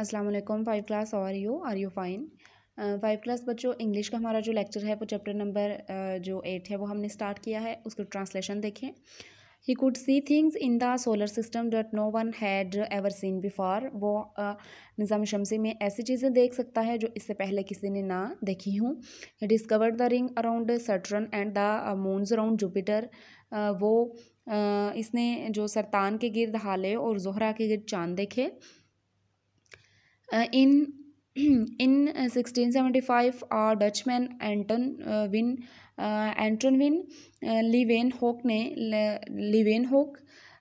अस्सलाम वालेकुम five class और you are you fine five class बच्चों इंग्लिश का हमारा जो लेक्चर है वो चैप्टर नंबर जो एट है वो हमने स्टार्ट किया है उसको ट्रांसलेशन देखें he could see things in the solar system that no one had ever seen before वो निज़ाम शमसी में ऐसी चीज़ें देख सकता है जो इससे पहले किसी ने ना देखी हूँ discovered the ring around Saturn and the moons around Jupiter वो इसने जो सरतान के गिरद हाले और जोहरा के गिर्द चांद देखे in in 1675 a Dutchman Anton van Anton van Leeuwenhoek ने Leeuwenhoek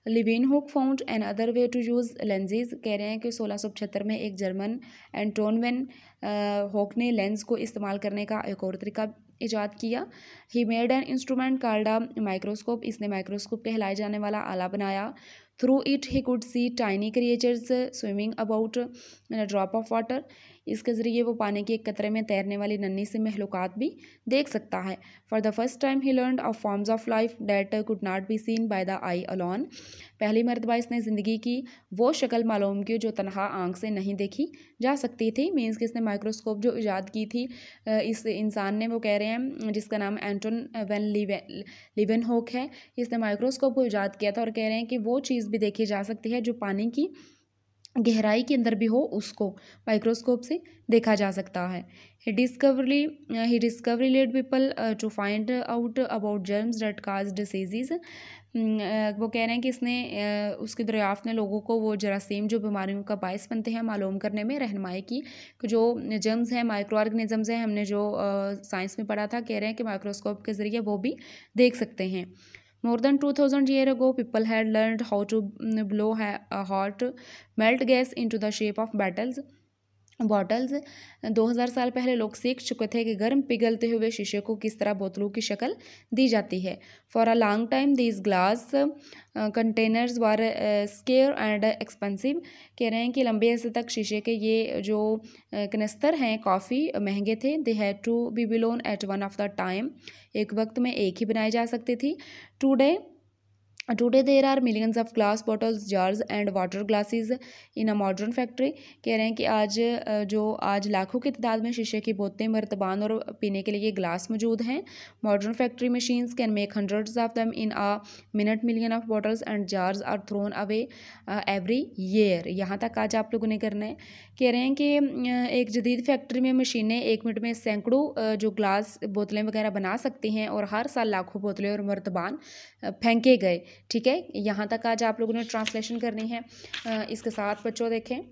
Leeuwenhoek found another way to use lenses कह रहे हैं कि सोलह में एक जर्मन एंटोन होक uh, ने लेंस को इस्तेमाल करने का एक और तरीका ईजाद किया he made an instrument called a microscope इसने माइक्रोस्कोप कहलाए जाने वाला आला बनाया through it he could see tiny creatures swimming about drop of water इसके ज़रिए वो पानी के एक कतरे में तैरने वाली नन्नी से महलूकत भी देख सकता है for the first time he learn of forms of life that could not be seen by the eye alone पहली मरतबा इसने ज़िंदगी की वो शक्ल मालूम की जो तनहा आँख से नहीं देखी जा सकती थी मीन्स कि इसने माइक्रोस्कोप जो ईजाद की थी इस इंसान ने वो कह रहे हैं जिसका नाम एंटोन वन लिवन होक है इसने माइक्रोस्कोप को ईजाद किया था और कह रहे हैं कि वो चीज़ भी देखी जा सकती है जो पानी की गहराई के अंदर भी हो उसको माइक्रोस्कोप से देखा जा सकता है he discovery he discovery led people to find out about germs that cause that mm, uh, वो कह रहे हैं कि इसने uh, उसकी दरियाफ्त ने लोगों को वो जरासीम जो बीमारियों का बायस बनते हैं मालूम करने में रहनमाई की कि जो जर्म्स हैं माइक्रो ऑर्गेनिज़म्स हैं हमने जो साइंस uh, में पढ़ा था कह रहे हैं कि माइक्रोस्कोप के ज़रिए वो भी देख सकते हैं More than 2000 years ago, people had learned how to blow hot melt gas into the shape of battles. Bottles 2000 साल पहले लोग सीख चुके थे कि गर्म पिघलते हुए शीशे को किस तरह बोतलों की शक्ल दी जाती है for a long time these glass containers were scarce and expensive कह रहे हैं कि लंबे अरसे तक शीशे के ये जो uh, कनस्तर हैं काफ़ी महंगे थे they had to be blown at one of the time एक वक्त में एक ही बनाई जा सकती थी today today there are millions of glass bottles jars and water glasses in a modern factory कह रहे हैं कि आज जो आज लाखों की तादाद में शीशे की बोतें मरतबान और पीने के लिए ग्लास मौजूद हैं modern factory machines can make hundreds of them in a minute million of bottles and jars are thrown away every year यहाँ तक आज आप लोगों ने करना है कह रहे हैं कि एक जदीद फैक्ट्री में मशीनें एक मिनट में सैकड़ों जो ग्लास बोतलें वगैरह बना सकती हैं और हर साल लाखों बोतलें और मरतबान फेंके गए ठीक है यहाँ तक आज आप लोगों ने ट्रांसलेशन करनी है इसके साथ बच्चों देखें